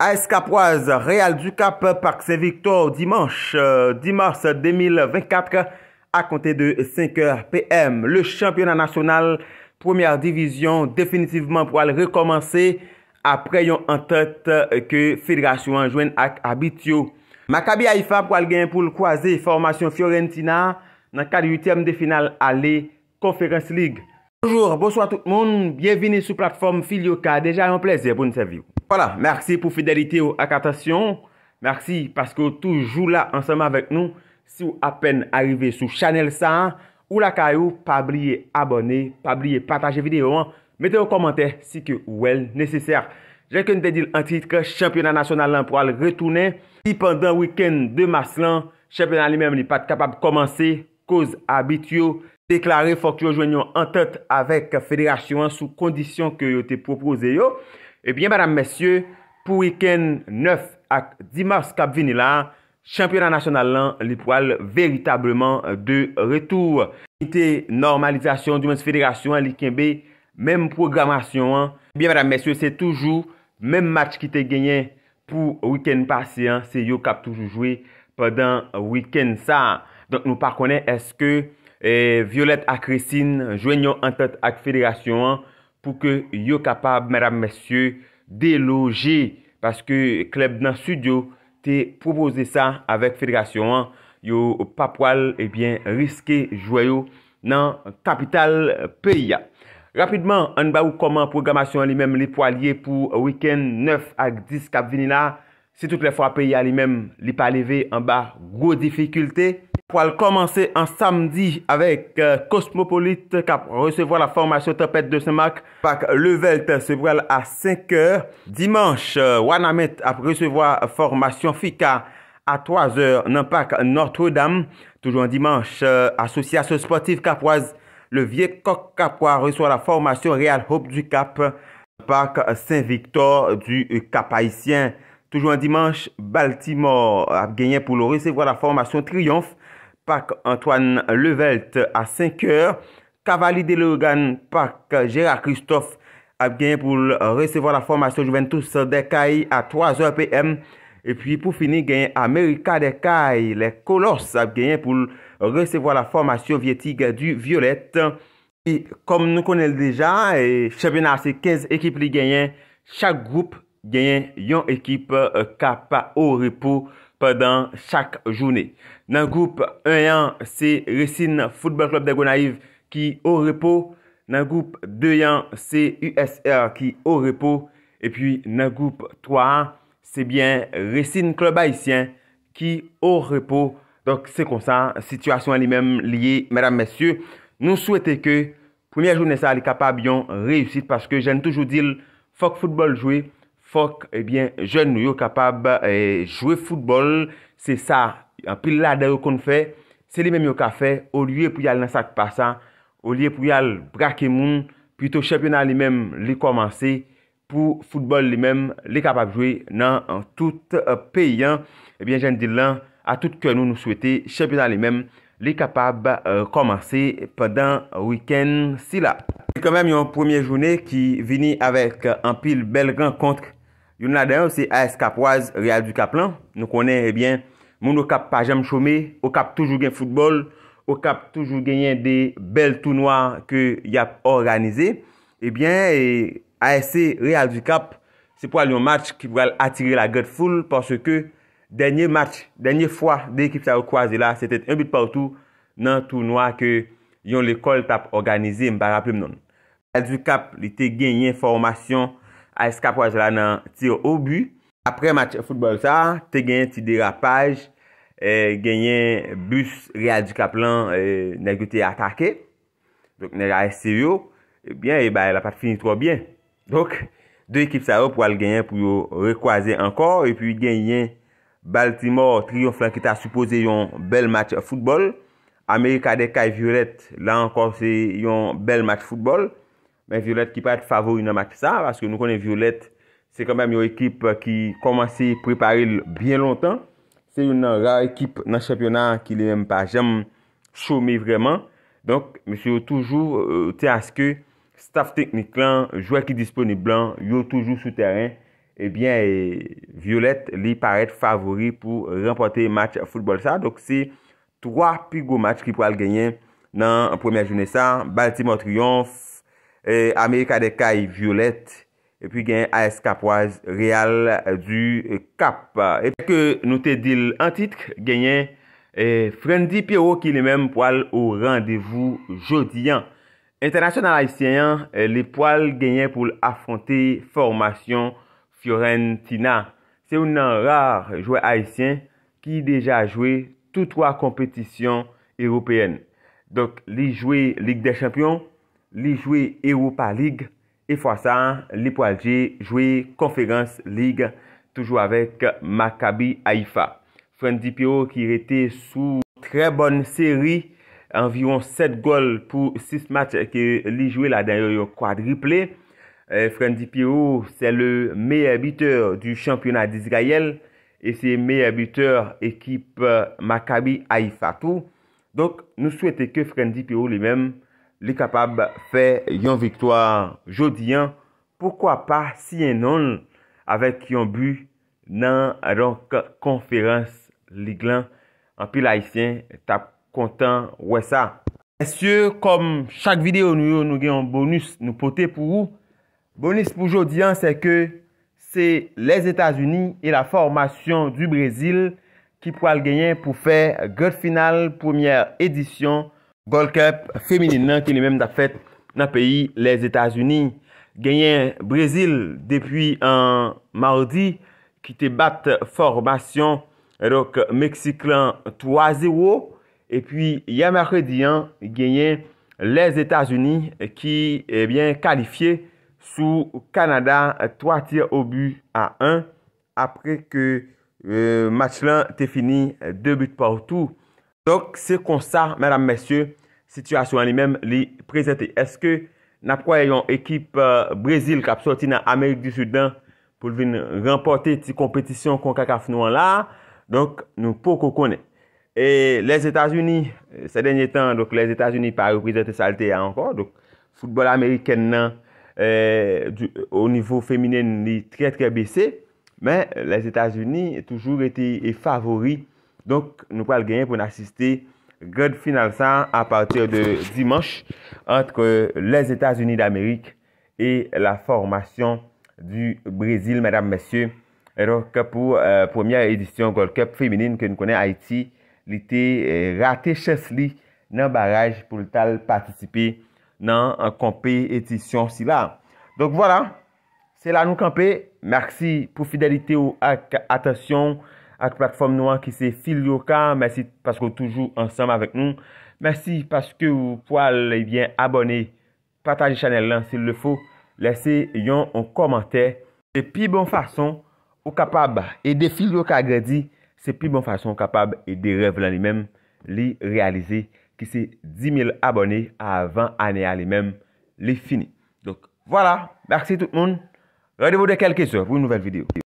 A eskapwaz, Real Dukap parke se victor dimanche, dimars 2024, akonte de 5 pm. Le championat nasyonal, premier division, definitivman pou al rekomansi, apre yon entet ke fedrasyon anjwen ak abityo. Makabi Haifa pou al gen pou l kwaze formasyon Fiorentina, nan kade yutem de final ale, Konferens Ligue. Bonjour, bonsoit tout moun, bienveni sou platform Filioka, deja yon pleze, bon servivou. Wala, mersi pou fidelite ou ak atasyon. Mersi paske ou toujou la ansama vek nou. Si ou apen arive sou chanel sa, ou la kayou, pa bliye abone, pa bliye pataje video. Mete ou komante si ke ou el neseser. Je ke nou dedil an titke, championat nasyonal an pou al retoune. Si pandan wikend de mas lan, championat li mem li pat kapab komanse, koz abityo deklare fok yo jwenyon antat avek federasyon sou kondisyon ke yo te propose yo. Ebyen, eh madame, messye, pou wiken 9 ak Dimas Kapvinila, championan nasyonal lan, li pou al veritableman de retou. Nite normalizasyon, di mens federasyon an, li kenbe, menm programasyon an. Ebyen, eh madame, messye, se toujou menm match ki te genye pou wiken pasi an, se yo kap toujou jwe padan wiken sa. Donk nou par konen, eske, eh, Violette ak Christine, jwenyon antat ak federasyon an, pou ke yo kapab, mèdame, mèsyè, de loje, paske kleb nan studio te pouboze sa avèk fedekasyon an, yo pa poal, ebyen, eh riske jwayo nan kapital peya. Rapidman, an ba ou koman programasyon li mèm li poalye pou week-end 9 ak 10 kapvinina, se tout le fwa peya li mèm li pa leve an ba go defikulte, pour commencer en samedi avec euh, Cosmopolite cap recevoir la formation Tempête de Saint-Marc Levelt se voit à 5h. Dimanche, euh, Wanamet a recevoir formation FICA à 3h dans le Notre-Dame. Toujours en dimanche, euh, Association sportive capoise, le vieux coq capois reçoit la formation Real Hope du Cap par Saint-Victor du Cap Haïtien. Toujours en dimanche, Baltimore a gagné pour recevoir la formation Triomphe PAK ANTOINE LEVELT A 5 EUR KAVALI DE LEUGAN PAK GERARD CHRISTOF AP GAYEN POU RECEVO LA FORMASION JOUVENTOUS DEKAI A 3 EUR PM E PI POU FINI GAYEN AMERIKA DEKAI LE KOLOS AP GAYEN POU RECEVO LA FORMASION VIETTIG DU VIOLETTE KOM NOU KONEL DEJA CHAMPIONAT SE 15 EKIP LE GAYEN CHAK GROUP GAYEN YON EKIP euh, KAPA ORIPO GAYEN Pendan chak jounè. Nan goup 1 an, se Resine Football Club de Gounaïve ki ou repo. Nan goup 2 an, se USR ki ou repo. E pi nan goup 3 an, se bien Resine Club Haïtien ki ou repo. Donk se konsan, situasyon li men liye. Mèdame, mèsyou, nou souwete ke premye jounè sa li kapab yon reyusit. Pache ke jen toujou dil, fok football jouè. Fok, ebyen, eh jen nou yo kapab eh, jouwe foutbol, se sa, an pil la deyo kon fè, se li men yo ka fè, ou liye pou yal nan sak pa sa, ou liye pou yal brake moun, pwito chepyonan li men li komanse, pou foutbol li men li kapab jouwe nan tout euh, peyen, ebyen eh jen di lan, a tout ke nou nou souwete, chepyonan li men li kapab euh, komanse pedan wiken si la. E kemen yon premier jounè ki vini avèk an euh, pil bel renkontre Yon la dayan ou se AS Kapwaz, Real Dukap lan, nou konen, ebyen, eh moun ou kap pajam chome, ou kap toujou gen foutbol, ou kap toujou genyen de bel tounoi ke yap organize. Ebyen, eh eh, ASC, Real Dukap, se pou al yon match ki pou al atire la gout foule, porske denye match, denye fwa de ekip sa wakwaze la, se tet en bit poutou nan tounoi ke yon lekol tap organize mba rapi mnon. Real Dukap li te genyen formasyon. A eskap waz la nan tir ou bu. Apre match foutbol sa, te genyen ti derapaj. E, genyen bus riyadu kaplan e, negote atake. Nega esterio, ebyen e la pat fini tro byen. Donk, do ekip sa yo pou al genyen pou yo rekwaze ankor. Epyu genyen Baltimore triyon flan ki ta supose yon bel match foutbol. Amerika de Kai Violet la ankor se yon bel match foutbol. Men Violet ki pa et favori nan mat sa. Baske nou konen Violet, se kamem yo ekip ki komanse preparil bien lontan. Se yo nan ekip nan championat ki li menm pa jem chome vreman. Donk, mese yo toujou te aske, staff teknik lan, jwa ki disponiblan, yo toujou sou teren. Ebyen, Violet li pa et favori pou rempote match futbol sa. Donk, se 3 pigo match ki pou al genyen nan premye jounen sa. Baltimore Triumph. E, Amerika de Kay Violet, et puis gen A.S. Kapwaz Real du Kap. Et ke nou te dil an titk, genyen e, Frendi Pierrot ki le menm poal ou randevou jodi an. Internasyonan Aisyen, le poal genyen pou afronte Formasyon Fiorentina. Se ou nan rar jwe Aisyen ki deja jwe toutwa kompetisyon Europeyen. Donk li jwe Ligue des Champion, Li jwe Europa League E fwa sa, li po alje jwe Konferans League Toujou avèk Maccabi Haifa Frenzy Piro ki rete sou tre bonn seri Environ 7 gol pou 6 match Ki li jwe la deryo yo quadriple eh, Frenzy Piro se le meyè bitèr du championat d'Israël E se meyè bitèr ekip Maccabi Haifa Donk nou souwete ke Frenzy Piro li mèm li kapab fè yon viktoar jodi an. Poukwa pa si yon non avèk yon bu nan anon konferans lig lan anpil haisyen tap kontan wè sa. Mèsyè, kom chak videyo nou yon bonus nou pote pou ou, bonus pou jodi an se ke se les Etats-Unis e la formasyon du Brezil ki pou al genyen pou fè God Final 1è edisyon Golkep feminin nan ki li menm da fet nan peyi les Etats-Unis. Genyen Brezil depi an mardi ki te bat formasyon. Rok Meksiklan 3-0. E pi yaman kredi yon genyen les Etats-Unis ki e bien kalifiye sou Kanada 3 tir obi a 1. Apre ke euh, match lan te fini 2 but poutou. Donk, se kon sa, mèdam mèsyou, sityasyon li mèm li prezente. Eske, nap kwa yon ekip euh, Brésil kap soti nan Amerik di Soudan pou vin rempote ti kompetisyon kon kakaf nou an la, donk, nou pou kou kone. E, les Etats-Unis, se denye tan, donk, les Etats-Unis pa reprezente salte ya ankon, donk, football Ameriken nan, euh, au nivou femine ni tre tre bese, men, les Etats-Unis toujou eti favori Donk nou pal genyen pou nan asiste God Finalsan a patir de dimanche antre les Etats-Unis d'Amerik e la formasyon du Brezil, madame, messye. E donk pou euh, premye edisyon Gold Cup Féminine ke nou konen Haïti, li te euh, rate chesli nan baraj pou tal patisipe nan an kompe edisyon si la. Donk vwa la, se la nou kompe, mersi pou fidelite ou atasyon. ak platform nou an ki se Fil Yoka, mersi paskou toujou ansam avèk nou, mersi paskou pou al li eh vyen abone, pataje chanel lan, sil le fo, lese yon ou komante, se pi bon fason ou kapab, e de Fil Yoka agredi, se pi bon fason ou kapab, e de rev lan li men, li realize ki se 10.000 abone, avan ane al li men, li fini. Donk, wala, mersi tout moun, radevou de kelke sou, pou nouvel video.